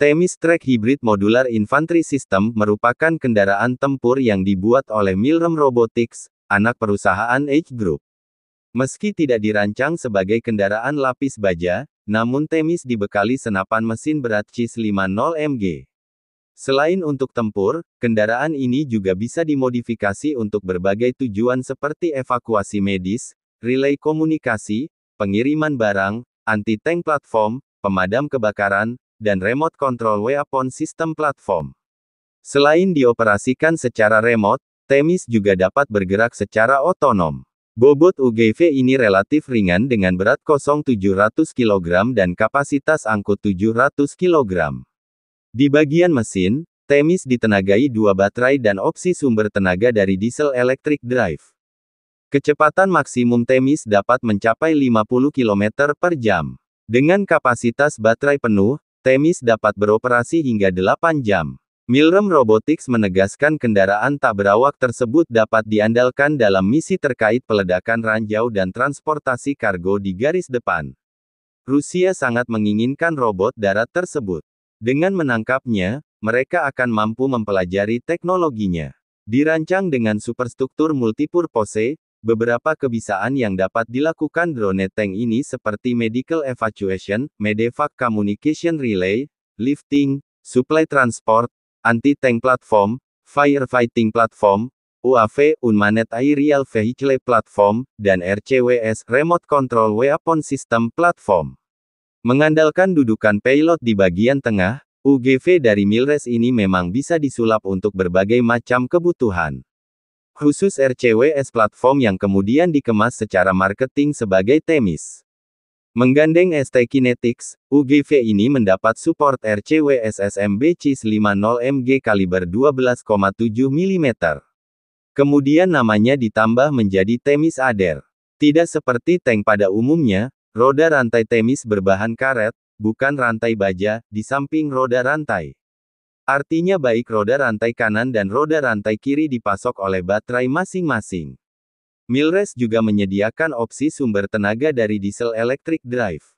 Temis Track Hybrid Modular Infantry System merupakan kendaraan tempur yang dibuat oleh Milrem Robotics, anak perusahaan H Group. Meski tidak dirancang sebagai kendaraan lapis baja, namun Temis dibekali senapan mesin berat CIS 50 MG. Selain untuk tempur, kendaraan ini juga bisa dimodifikasi untuk berbagai tujuan seperti evakuasi medis, relay komunikasi, pengiriman barang, anti-tank platform, pemadam kebakaran, dan remote control weapon system platform. Selain dioperasikan secara remote, Temis juga dapat bergerak secara otonom. Bobot UGV ini relatif ringan dengan berat 0700 kg dan kapasitas angkut 700 kg. Di bagian mesin, Temis ditenagai dua baterai dan opsi sumber tenaga dari diesel electric drive. Kecepatan maksimum Temis dapat mencapai 50 km per jam. Dengan kapasitas baterai penuh, Temis dapat beroperasi hingga 8 jam. Milrem Robotics menegaskan kendaraan tak berawak tersebut dapat diandalkan dalam misi terkait peledakan ranjau dan transportasi kargo di garis depan. Rusia sangat menginginkan robot darat tersebut. Dengan menangkapnya, mereka akan mampu mempelajari teknologinya. Dirancang dengan superstruktur multipurpose, Beberapa kebisaan yang dapat dilakukan drone tank ini seperti medical evacuation, medevac communication relay, lifting, supply transport, anti-tank platform, firefighting platform, UAV Unmanned Aerial Vehicle Platform, dan RCWS Remote Control Weapon System Platform. Mengandalkan dudukan payload di bagian tengah, UGV dari Milres ini memang bisa disulap untuk berbagai macam kebutuhan. Khusus RCWS platform yang kemudian dikemas secara marketing sebagai Temis. Menggandeng ST Kinetics, UGV ini mendapat support RCWS SMB CIS 50MG kaliber 12,7 mm. Kemudian namanya ditambah menjadi Temis Ader. Tidak seperti tank pada umumnya, roda rantai Temis berbahan karet, bukan rantai baja, di samping roda rantai. Artinya baik roda rantai kanan dan roda rantai kiri dipasok oleh baterai masing-masing. Milres juga menyediakan opsi sumber tenaga dari diesel electric drive.